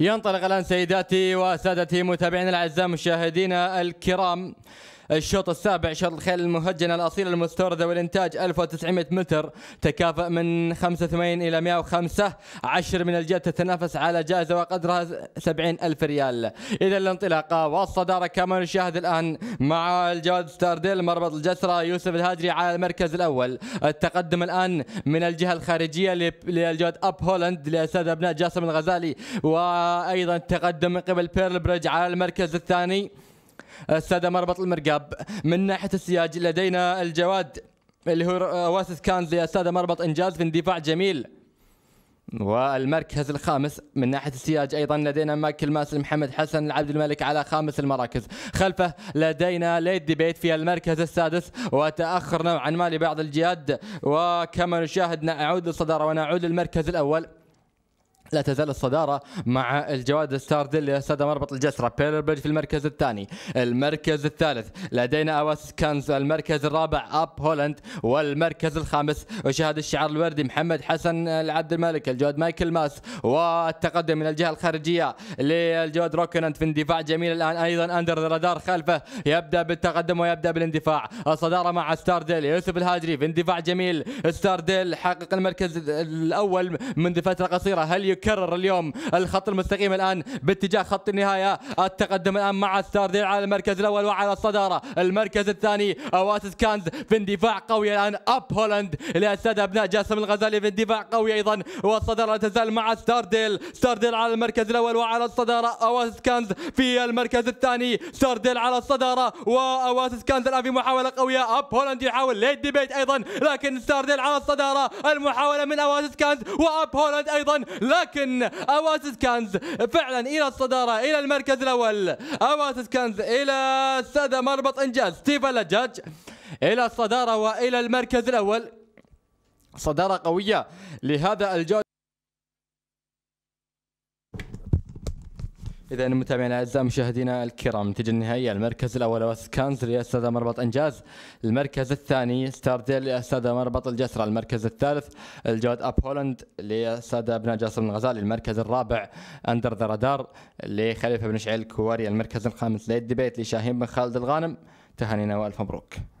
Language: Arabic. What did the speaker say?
ينطلق الآن سيداتي وسادتي متابعينا الأعزاء مشاهدينا الكرام الشوط السابع شوط الخيل المهجنة الأصيلة المستوردة والإنتاج 1900 متر تكافأ من 85 إلى 105 10 من الجهة تتنافس على جائزة وقدرها 70 ألف ريال إذا الانطلاقة والصدارة كما نشاهد الآن مع الجواد ستارديل مربط الجسرة يوسف الهاجري على المركز الأول التقدم الآن من الجهة الخارجية للجواد أب هولند لأسد أبناء جاسم الغزالي وأيضا تقدم من قبل بيرل بريدج على المركز الثاني الساده مربط المرقاب من ناحيه السياج لدينا الجواد اللي هو واسس كانز للساده مربط انجاز في اندفاع جميل والمركز الخامس من ناحيه السياج ايضا لدينا ماكل ماسل محمد حسن عبد الملك على خامس المراكز خلفه لدينا ليد بيت في المركز السادس وتاخر نوعا ما لبعض الجهاد وكما نشاهد نعود للصداره ونعود للمركز الاول لا تزال الصدارة مع الجواد الساردل أستاذ مربط الجسرة بيربرج في المركز الثاني المركز الثالث لدينا أواس كانز المركز الرابع أب هولند والمركز الخامس وشهد الشعار الوردي محمد حسن العبد الملك الجواد مايكل ماس والتقدم من الجهة الخارجية للجواد روكننت في اندفاع جميل الآن أيضا أندر الرادار خلفه يبدأ بالتقدم ويبدأ بالاندفاع الصدارة مع ستارديل يوسف الهاجري في اندفاع جميل ستارديل حقق المركز الأول منذ فترة قصيرة هل يك يكرر اليوم الخط المستقيم الان باتجاه خط النهايه التقدم الان مع الساردين على المركز الاول وعلى الصداره المركز الثاني اواسس كانز في اندفاع قوي الان اب هولند لاسد ابناء جاسم الغزالي في اندفاع قوي ايضا والصداره لا تزال مع ستارديل ستارديل على المركز الاول وعلى الصداره اواسس كانز في المركز الثاني ستارديل على الصداره واواسس كانز الان في محاوله قويه اب هولند يحاول ليت ديبيت ايضا لكن ستارديل على الصداره المحاوله من اواسس كانز واب هولند ايضا لكن لكن اواسد كنز فعلا الى الصداره الى المركز الاول اواسد كنز الى السادة مربط انجاز ستيفا لجاج الى الصداره والى المركز الاول صداره قويه لهذا الجو إذا متابعينا الأعزاء مشاهدينا الكرام نتيجة النهائية المركز الأول وسكانز كانز لأستاذة مربط أنجاز المركز الثاني ستارديل لأستاذة مربط الجسرة المركز الثالث الجواد أب هولند لأستاذة بن جاسم الغزالي المركز الرابع أندر ذا رادار لخليفة بن شعيل الكواري المركز الخامس ليد ديبيت لشاهين بن خالد الغانم تهانينا وألف مبروك